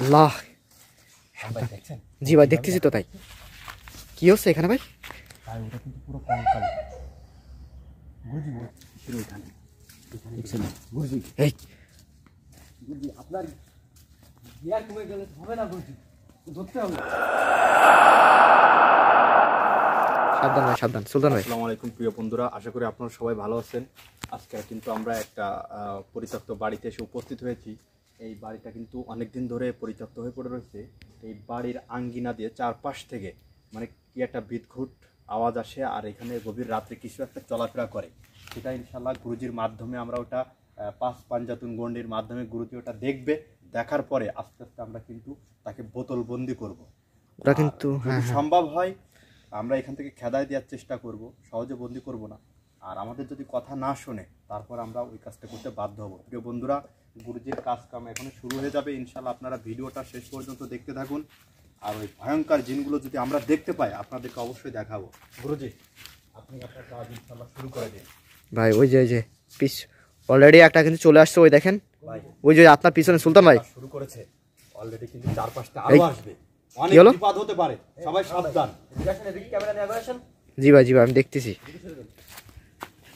আল্লাহ জি ভাই দেখতেছি তো তাই কি হচ্ছে এখানে ভাই আপনার সাবধান ভাই সাবধান সুলতান আলাইকুম প্রিয় বন্ধুরা আশা করি আপনারা সবাই ভালো আছেন আজকে কিন্তু আমরা একটা পরিত্যক্ত বাড়িতে এসে উপস্থিত হয়েছি এই বাড়িটা কিন্তু অনেক দিন ধরে পরিত্যক্ত হয়ে পড়ে রয়েছে এই বাড়ির আঙ্গিনা দিয়ে চারপাশ থেকে মানে কি একটা বিদঘুট আওয়াজ আসে আর এখানে গভীর রাত্রে কিছু একটা চলাফেরা করে সেটা ইনশাল্লাহ গুরুজির মাধ্যমে আমরা ওটা পাঁচ পাঞ্জাতুন গন্ডির মাধ্যমে গুরুজি ওটা দেখবে দেখার পরে আস্তে আস্তে আমরা কিন্তু তাকে বোতলবন্দি করব ওটা কিন্তু হ্যাঁ, হ্যাঁ। সম্ভব হয় আমরা এখান থেকে খেদায় দেওয়ার চেষ্টা করব সহজে বন্দি করব না আর আমাদের যদি কথা না শোনে তারপর আমরা ওই কাজটা করতে বাধ্য হব প্রিয় বন্ধুরা গুরুজির কাম এখন শুরু হয়ে যাবে ইনশাল্লাহ আপনারা ভিডিওটা শেষ পর্যন্ত দেখতে থাকুন আর ওই ভয়ঙ্কর জিনগুলো যদি আমরা দেখতে পাই আপনাদেরকে অবশ্যই দেখাবো গুরুজি আপনি আপনার কাজ ইনশাল্লাহ শুরু করে দিন ভাই ওই যে ওই যে পিস অলরেডি একটা কিন্তু চলে আসছে ওই দেখেন ওই যে আপনার পিছনে সুলতান ভাই শুরু করেছে অলরেডি কিন্তু চার পাঁচটা আরো আসবে অনেক বিপদ হতে পারে সবাই সাবধান জি ভাই জি ভাই আমি দেখতেছি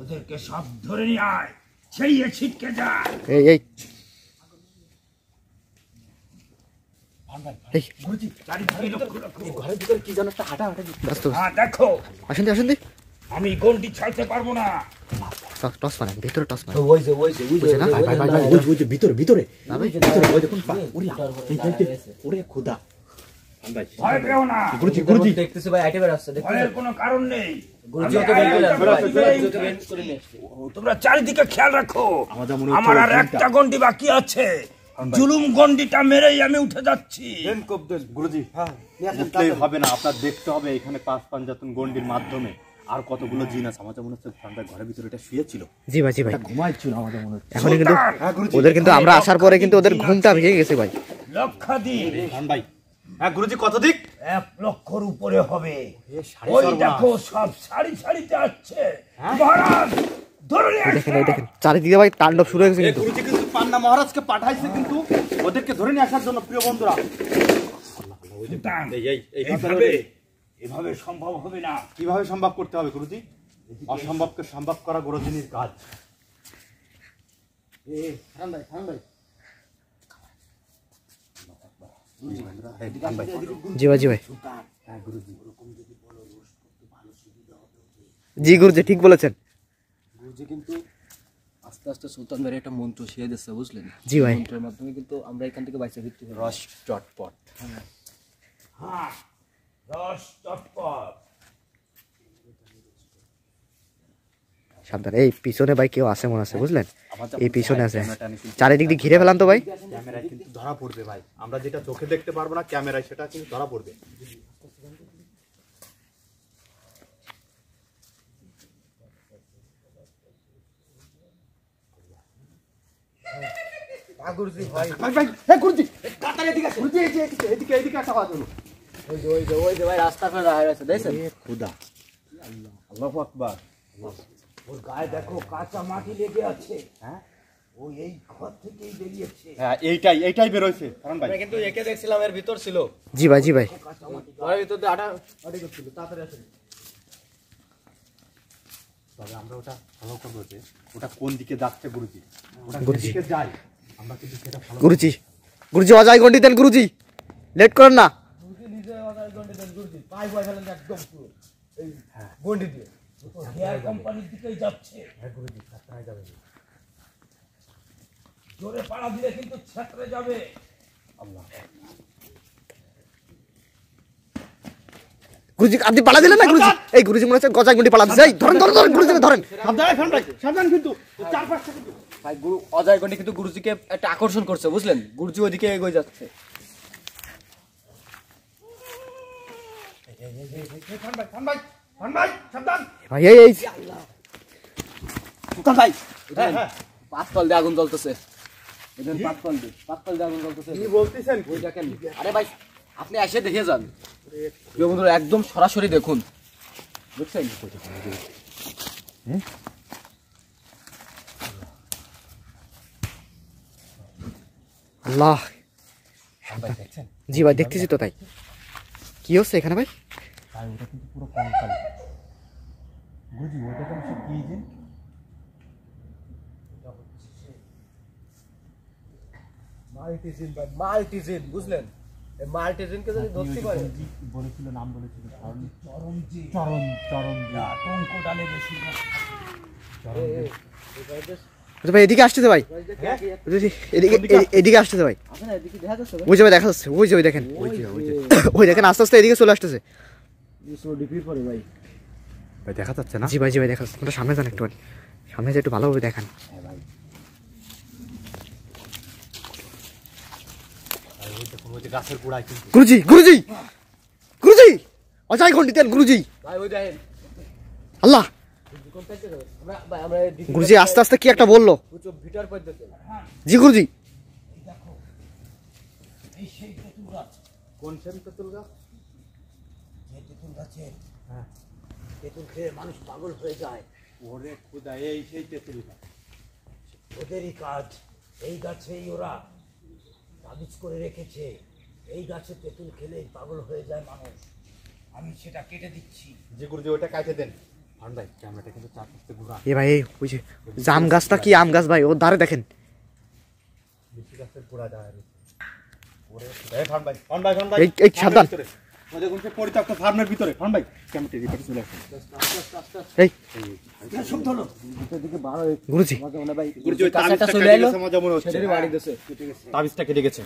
ওদেরকে সব ধরে নিয়ে আয় ছেড়িয়ে ছিটকে যায় আমি ছাড়তে পারবো না ভিতরে ভিতরে ভিতরে ওরে খুদা হ্যাঁ। আপনার দেখতে হবে এখানে পাঁচ পাঞ্জাতন গন্ডির মাধ্যমে আর কতগুলো জিন আছে আমাদের মনে হচ্ছে ঘরের ভিতরে এটা শুয়ে ছিল জি ভাই জি ভাই ঘুমাইছিল আমাদের মনে হচ্ছে এখন কিন্তু ওদের কিন্তু আমরা আসার পরে কিন্তু ওদের ঘুমটা ভেঙে গেছে ভাই লক্ষাধীন ভাই হ্যাঁ গুরুজি কত দিক এক লক্ষর উপরে হবে ওই দেখো সব সারি সারিতে আসছে হ্যাঁ? মহারাজ চারিদিকে ভাই তাণ্ডব শুরু হয়েছে কিন্তু পান্না মহারাজকে পাঠাইছে কিন্তু ওদেরকে ধরে নিয়ে আসার জন্য প্রিয় বন্ধুরা এভাবে সম্ভব হবে না কিভাবে সম্ভব করতে হবে গুরুজি অসম্ভবকে সম্ভব করা গুরুজিনীর কাজ জি ভাই জি ভাই জি গুরুজি ঠিক বলেছেন গুরুজি কিন্তু আস্তে আস্তে সুলতান ভাইয়ের একটা মন্ত্র শিখে দিচ্ছে বুঝলেন জি ভাই মন্ত্রের মাধ্যমে কিন্তু আমরা এখান থেকে বাইসে ফিরতে রস চটপট হ্যাঁ, হ্যাঁ রস চটপট সাবধান এই পিছনে ভাই কেউ আছে মনে আছে হ্যাঁ, বুঝলেন এই পিছনে আছে চারিদিক দিয়ে ঘিরে ফেলান তো ভাই ক্যামেরায় কিন্তু ধরা পড়বে ভাই আমরা যেটা চোখে দেখতে পারবো না ক্যামেরায় সেটা কিন্তু ধরা পড়বে ওই যে ওই যে ভাই রাস্তা ফেলা হয়ে গেছে দেখছেন খুদা আল্লাহ আল্লাহ আকবার ওর গায়ে দেখো কাঁচা মাটি লেগে আছে হ্যাঁ ও এই ঘর থেকেই বেরিয়েছে হ্যাঁ এইটাই এইটাই কারণ ভাই কিন্তু একে দেখছিলাম এর ভিতর ছিল জি ভাই জি ভাই ভিতর দিয়ে আটা তাড়াতাড়ি তবে আমরা ওটা ফলো করবো যে ওটা কোন দিকে যাচ্ছে গুরুজি ওটা কোন যায় আমরা কিন্তু সেটা ফলো গুরুজি গুরুজি অজয় গন্ডি দেন গুরুজি লেট করেন না গুরুজি নিজে অজয় গন্ডি দেন গুরুজি পাই বয় ফেলেন একদম পুরো এই হ্যাঁ। গন্ডি দিয়ে হেয়ার কোম্পানির দিকেই যাচ্ছে হ্যাঁ যাবে জোরে পাড়া দিলে কিন্তু যাবে আল্লাহ গুরুজি আপনি পালা দিলেন না গুরুজি এই গুরুজি মনে হচ্ছে গজাক গুটি পালা দিচ্ছে এই ধরেন ধরেন ধরেন সাবধান কিন্তু চার পাঁচটা কিন্তু ভাই গুরু অজয় কিন্তু গুরুজিকে একটা আকর্ষণ করছে বুঝলেন গুরুজি ওদিকে এগোয় যাচ্ছে ভাই ভাই হ্যাঁ, হ্যাঁ। পাঁচতল দিয়ে আগুন জ্বলতেছে দিয়ে দিয়ে আগুন জ্বলতেছে বলতেছেন আরে ভাই আপনি এসে দেখে যান প্রিয় বন্ধুরা একদম সরাসরি দেখুন বুঝছেন জি ভাই দেখতেছি তো তাই কি হচ্ছে এখানে ভাই আর ওটা কিন্তু পুরো কঙ্কাল বুঝি ওটা তো সে কী যে এদিকে আসতেছে এদিকে ভাই যে দেখা যাচ্ছে ওই যে ওই দেখেন ওই দেখেন আস্তে আস্তে এদিকে চলে আসতেছে ভাই সামনে একটু ভালোভাবে হ্যাঁ, ভাই গুরুজি গুরুজি গুরুজি ভাই আল্লাহ গুরুজি আস্তে আস্তে কি একটা বললো জি গুরুজি কোন সেন্টার তেঁতুল তেঁতুল গাছের হ্যাঁ তেঁতুল খেয়ে মানুষ পাগল হয়ে যায় ওরে খোদা এই সেই তেঁতুল গাছ ওদেরই কাজ এই গাছেই ওরা তাবিজ করে রেখেছে এই গাছে তেঁতুল খেলে পাগল হয়ে যায় মানুষ আমি সেটা কেটে দিচ্ছি যে গুরুজি ওটা কাটে দেন ভাই ক্যামেরাটা কিন্তু চার এ ভাই ওই যে জাম গাছটা কি আম গাছ ভাই ওর ধারে দেখেন গাছের গোড়া দাঁড়ায় ওরে ভাই ভাই ভাই এই সাবধান দেখুন সে পরিত্যক্ত ফার্মের ভিতরে ফার্ম ভাই রিপোর্ট চলে আসছে এই দিকে গুরুজি ভাই গুরুজি ওই চলে এলো হচ্ছে বাড়ি তাবিজটা কেটে গেছে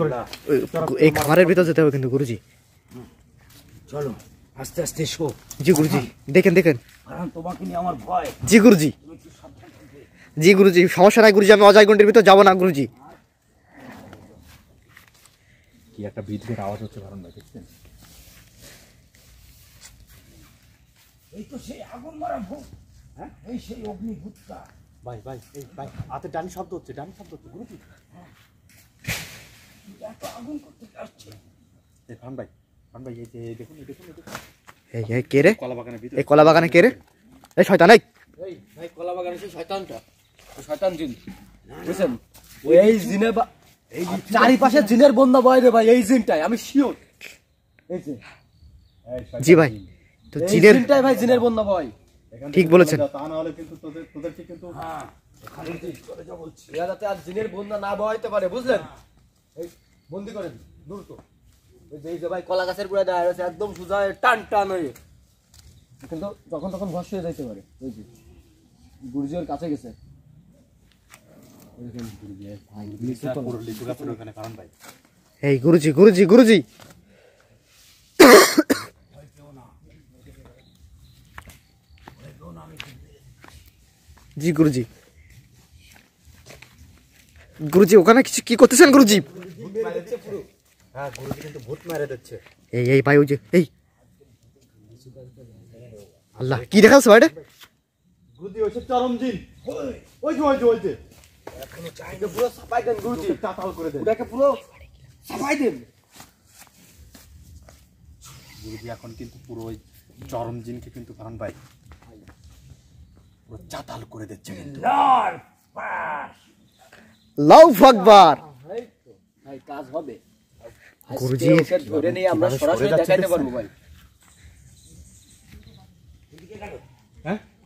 করে এই খামারের ভিতর যেতে হবে কিন্তু গুরুজি চলো আস্তে আস্তে শো জি গুরুজি দেখেন দেখেন তোমাকে নিয়ে আমার ভয় জি গুরুজি জি গুরুজি সমস্যা নাই গুরুজি আমি অজয় গন্ডির ভিতর যাবো না গুরুজি কি একটা বিদ্যুতের আওয়াজ হচ্ছে ভারণ ভাই দেখছেন এই তো সেই আগুন মারা ভূত হ্যাঁ এই সেই অগ্নিভূতটা ভাই ভাই এই ভাই হাতে ডান শব্দ হচ্ছে ডানি শব্দ হচ্ছে গুরু হ্যাঁ। এত আগুন করতে আসছে এই ভান ভাই ফান ভাই এই যে দেখুন এই দেখুন এই এই কে রে কলা বাগানে ভিতরে এই কলা বাগানে কে রে এই শয়তান এই এই ভাই কলা বাগানে সেই শয়তানটা শয়তান জিন বুঝছেন ওই জিনে এই চারিপাশে জিনের বন্ধ বয় রে ভাই এই জিনটাই আমি শিওর এই যে জি ভাই তো জিনের জিনটাই ভাই জিনের বন্ধ বয় ঠিক বলেছেন তা না হলে কিন্তু তোদের তোদেরকে কিন্তু হ্যাঁ যাতে আর জিনের না পারে বুঝলেন এই বন্দি যে ভাই কলা গাছের একদম সোজা টান টান হয়ে কিন্তু যখন তখন হয়ে যাইতে পারে ওই কাছে গেছে এই গুরুজি গুরুজি গুরুজি জি গুরুজি গুরুজি ওখানে কিছু কি করতেছেন গুরুজি এই এই ভাই ওই যে এই আল্লাহ কি দেখাচ্ছ ভাইটা গুরুজি ওই চরম ওই যে ওই যে ওই যে পুরো চরম জিনকে কিন্তু ফারান ভাই পুরো চাতাল করে দিচ্ছে কিন্তু লাউ ফাকবার ভাই কাজ হবে গুরুজি ধরে নিয়ে আমরা সরাসরি দেখাইতে পারবো ভাই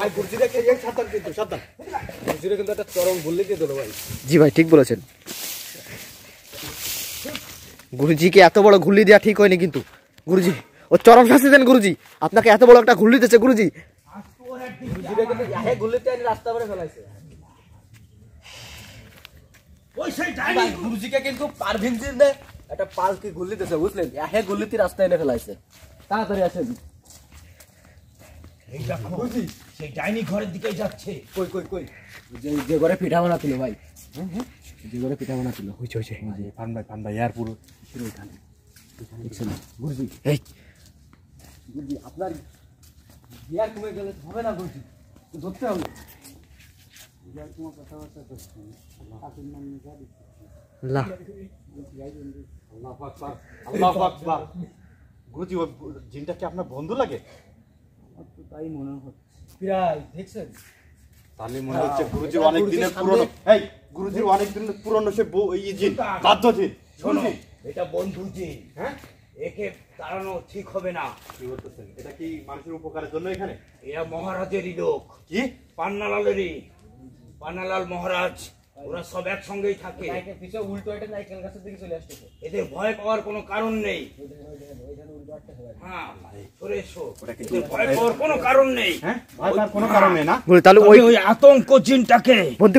ভাই গুরজিরা খেয়ে একটা চরম বললে দিয়ে দেবো ভাই জি ভাই ঠিক বলেছেন গুরুজিকে এত বড় ঘুরলি দেওয়া ঠিক হয়নি কিন্তু গুরুজি ও চরম শাস্তি দেন গুরুজি আপনাকে এত বড় একটা ঘুরলি দিয়েছে গুরুজি গুরুজিকে কিন্তু পারভিন একটা পালকে গুল্লি বুঝলেন এহে গুল্লিতে রাস্তায় এনে ফেলাইছে তাড়াতাড়ি আছে এই দেখো সেই ডাইনি ঘরের দিকে যাচ্ছে কই কই কই যে যে ঘরে পিঠা ভাই হ্যাঁ হ্যাঁ যে ঘরে পিঠা বানা ছিল হইছে হইছে ফান ভাই ভাই পুরো পুরো ওখানে এই আপনার গিয়ার কমে গেলে হবে না গুরুজি ধরতে হবে আল্লাহ আল্লাহ গুরুজি জিনটা কি আপনার বন্ধু লাগে তাই মনে হচ্ছে প্রায় দেখছেন তাহলে মনে হচ্ছে হ্যাঁ, গুরুজি অনেক দিনের পুরনো এই গুরুজির অনেক দিনের পুরনো সে এই জিন বাধ্য জিন শোনো এটা বন্ধু জিন হ্যাঁ একে তাড়ানো ঠিক হবে না কি বলতেছেন এটা কি মানুষের উপকারের জন্য এখানে এরা মহারাজেরই লোক কি পান্নালালেরই পান্নালাল মহারাজ ওরা সব একসঙ্গেই থাকে উল্টো একটা নাইকেল গাছের দিকে চলে এদের ভয় পাওয়ার কোনো কারণ নেই হ্যাঁ, ভয় পাওয়ার হ্যাঁ, হ্যাঁ, ওই ওই আতঙ্ক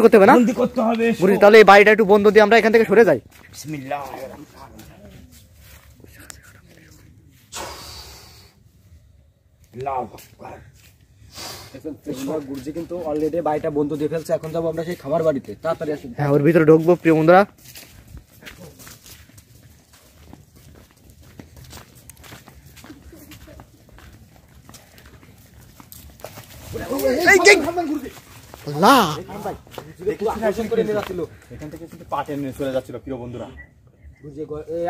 করতে হবে না করতে হবে তাহলে এই বাড়িটা একটু দিয়ে আমরা এখান থেকে সরে যাই বিসমিল্লাহ কিন্তু অলরেডি দিয়ে ফেলছে এখন যাবো আমরা সেই বাড়িতে তাড়াতাড়ি হ্যাঁ, ওর ভিতরে ঢুকবো প্রিয় বন্ধুরা এখান থেকে চলে যাচ্ছিল প্রিয় বন্ধুরা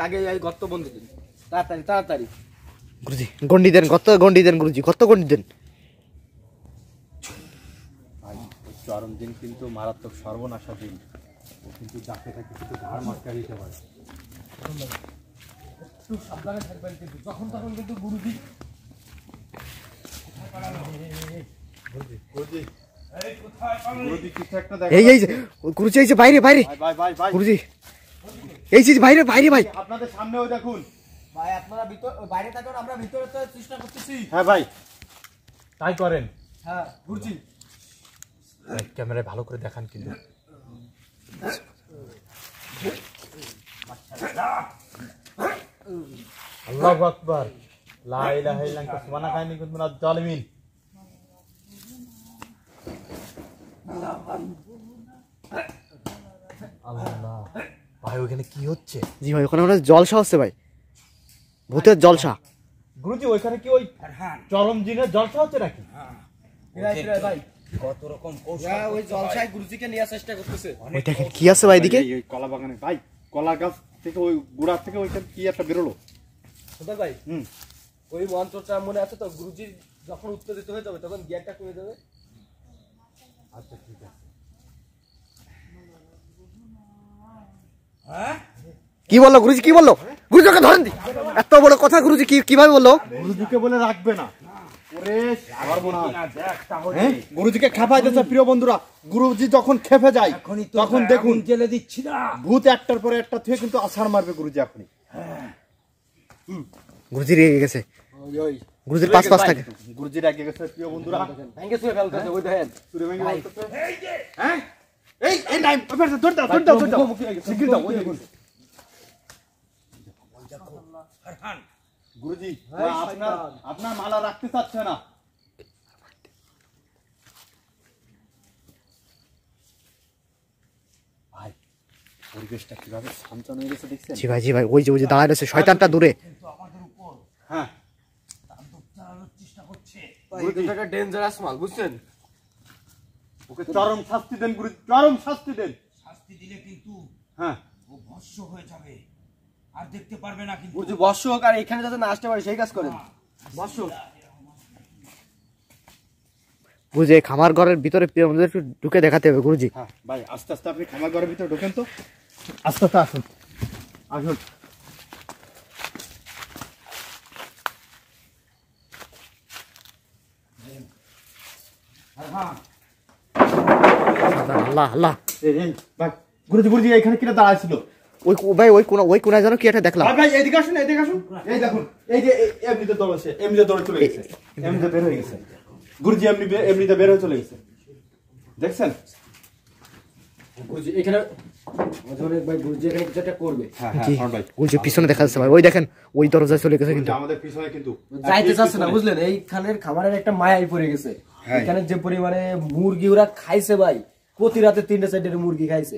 আগে গর্ত বন্ধ তাড়াতাড়ি তাড়াতাড়ি গুরুজি গন্ডি দেন গত গন্ডি দেন গুরুজি গত গন্ডি দেন চরম দিন কিন্তু মারাত্মক সর্বনাশা দিন ও কিন্তু যাকে থাকে কিন্তু ধার মাটকা দিতে পারে একটু সাবধানে থাকবেন কিন্তু যখন তখন কিন্তু গুরুজি এই গুরুজি এই যে বাইরে বাইরে গুরুজি এই ভাই আপনাদের সামনেও দেখুন ভাই আপনারা ভিতর বাইরে আমরা ভিতরে চেষ্টা হ্যাঁ ভাই তাই করেন হ্যাঁ গুরুজি ক্যামেরায় ভালো করে দেখান কিন্তু আল্লাহ ভাই ওখানে কি হচ্ছে ভাই ওখানে জলসা হচ্ছে ভাই জলসা গুরুজি ওইখানে কি ওই চরম জলসা হচ্ছে নাকি হ্যাঁ। ভাই কত রকম গুরুজিকে নেওয়ার চেষ্টা করতেছে কি আছে ভাই দিকে কলা বাগানে ভাই কলা গাছ থেকে ওই থেকে কি একটা বেরোলো ভাই হুম ওই মন্ত্রটা মনে আছে তো গুরুজি যখন উত্তেজিত হয়ে যাবে তখন গিয়ারটা কমে দেবে আচ্ছা ঠিক আছে হ্যাঁ কি বললো গুরুজি কি বললো গুরুজিকে ধরেন দি এত বড় কথা গুরুজি কি কিভাবে বললো গুরুজিকে বলে রাখবে না হ্যাঁ? গুরুজিকে খেপাইতেছে প্রিয় বন্ধুরা গুরুজি যখন খেপে যায় তখন দেখুন জেলে দিচ্ছি না ভূত একটার পরে একটা থেকে কিন্তু আষাঢ় মারবে গুরুজি এখনই হ্যাঁ। গুরুজি রেগে গেছে গুরুজির পাঁচ পাঁচ থাকে গুরুজির আগে গেছে প্রিয় বন্ধুরা ভেঙে ওই দেখেন সুরে হ্যাঁ এই এই ওই দেখুন গুরুজি আপনার আপনার মালা রাখতে চাচ্ছে না পরিবেশটা কিভাবে হয়ে গেছে ভাই ওই যে দূরে হ্যাঁ বুঝছেন ওকে চরম শাস্তি দেন গুরু চরম শাস্তি দেন দেখতে পারবে না কিন্তু বুঝু বর্ষক আর এখানে যাতে না আসতে পারে সেই কাজ করেন বর্ষক বুঝে খামার ঘরের ভিতরে একটু ঢুকে দেখাতে হবে গুরুজি হ্যাঁ ভাই আস্তে আস্তে আপনি খামার ঘরের ভিতরে ঢোকেন তো আস্তে আস্তে আসুন আসুন আল্লাহ আল্লাহ গুরুজি গুরুজি এখানে কিনা দাঁড়াইছিল ওই ভাই ওই কোনা ওই কোনা কি একটা দেখলাম ভাই এদিকে আসুন এদিকে আসুন এই দেখুন এই যে এমনিতে আছে এমনিতে চলে গেছে এমনিতে বের হয়ে গেছে গুরুজি এমনি এমনিতে বের হয়ে চলে গেছে দেখছেন গুরুজি এখানে খাবারের একটা মায়াই গেছে হ্যাঁ। এখানে যে পরিমানে মুরগি ওরা খাইছে ভাই প্রতি রাতে তিনটা চারটে মুরগি খাইছে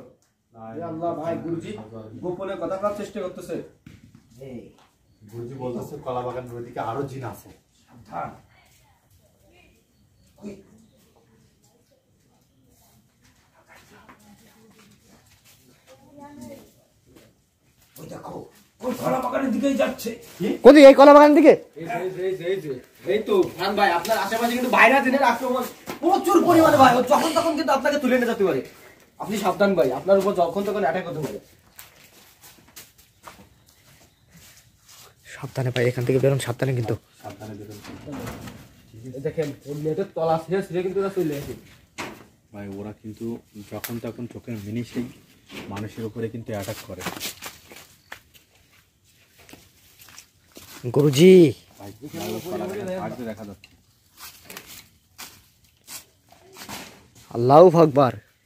কলা এই কলা বাগানের দিকে এই তো আপনার আশেপাশে কিন্তু ভাইরাস আছে প্রচুর পরিমাণে ভাই যখন তখন কিন্তু আপনাকে তুলে নিয়ে যেতে পারে আপনি সাবধান ভাই আপনার উপর যখন তখন অ্যাটাক হতে পারে সাবধানে ভাই এখান থেকে বেরোন সাবধানে কিন্তু সাবধানে বেরোন দেখেন ওর নেটের তলা ছিঁড়ে ছিঁড়ে কিন্তু ওরা চলে আসে ভাই ওরা কিন্তু যখন তখন চোখের মিনিশেই মানুষের উপরে কিন্তু অ্যাটাক করে গুরুজি আল্লাহ আকবার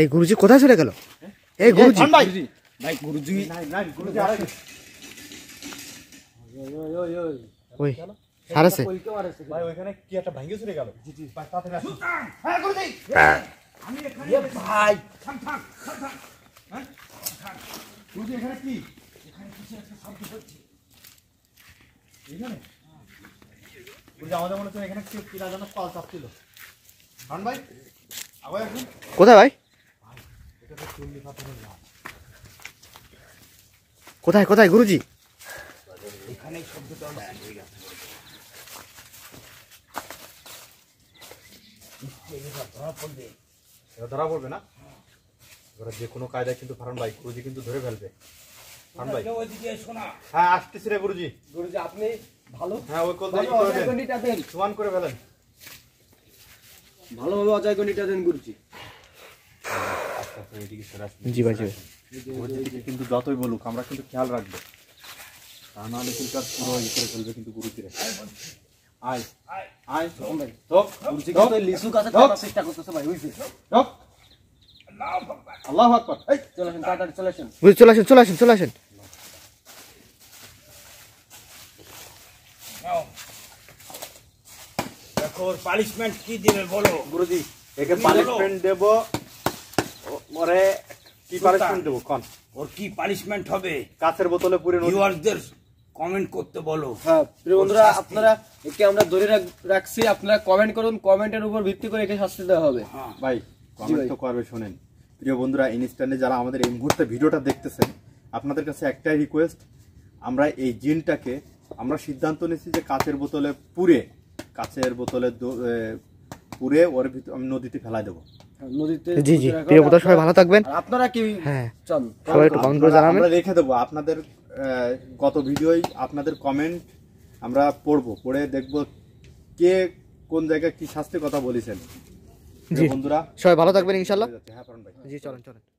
এই গুরুজি কোথায় চলে গেল এই গুরুজি ভাই গুরুজি ওই সার আছে ভাই ওইখানে কি একটা ভাঙ্গে চলে গেল জি ভাই তাড়াতাড়ি আসুন হ্যাঁ গুরুজি হ্যাঁ। আমি এখানে ভাই থাম হ্যাঁ? এখানে কি এখানে কিছু একটা এখানে গুরুজি আমাদের মনে হচ্ছে এখানে কি ভাই আবার কোথায় ভাই কোথায় কোথায় গুরুজি ধরা পড়বে না যে কোনো কায়দায় কিন্তু ভাই গুরুজি কিন্তু ধরে ফেলবে হ্যাঁ আসতেছি রে গুরুজি গুরুজি আপনি ভালো হ্যাঁ ওই কল করে ফেলেন ভালোভাবে অজয় গণিটা দেন গুরুজি জি ভাই জি কিন্তু যতই বলুক আমরা কিন্তু খেয়াল রাখবো তা নাহলে কিন্তু ইয়ে করে ফেলবে কিন্তু গুরুজিরা আয় আয় দেখো পানিশমেন্ট কি দিবে বলো গুরুজি ওরে কি পানিশমেন্ট দেবো কন ওর কি পানিশমেন্ট হবে কাছের বোতলে পুরে ভিউয়ার্সদের কমেন্ট করতে বলো হ্যাঁ প্রিয় বন্ধুরা আপনারা একে আমরা ধরে রাখছি আপনারা কমেন্ট করুন কমেন্টের উপর ভিত্তি করে একে শাস্তি দেওয়া হবে হ্যাঁ। ভাই কমেন্ট তো করবে শুনেন প্রিয় বন্ধুরা ইনস্ট্যান্টে যারা আমাদের এই মুহূর্তে ভিডিওটা দেখতেছেন আপনাদের কাছে একটাই রিকোয়েস্ট আমরা এই জিনটাকে আমরা সিদ্ধান্ত নিয়েছি যে কাচের বোতলে পুরে কাচের বোতলে পুরে ওর ভিতরে আমি নদীতে ফেলা দেবো ইনশাল্লাহ হ্যাঁ, গত ভিডিওই আপনাদের কমেন্ট আমরা পড়বো পড়ে কে কোন জায়গায় কি শাস্তির কথা বলেছেন জি বন্ধুরা সবাই ভালো থাকবেন হ্যাঁ, ভাই জি চলেন চলেন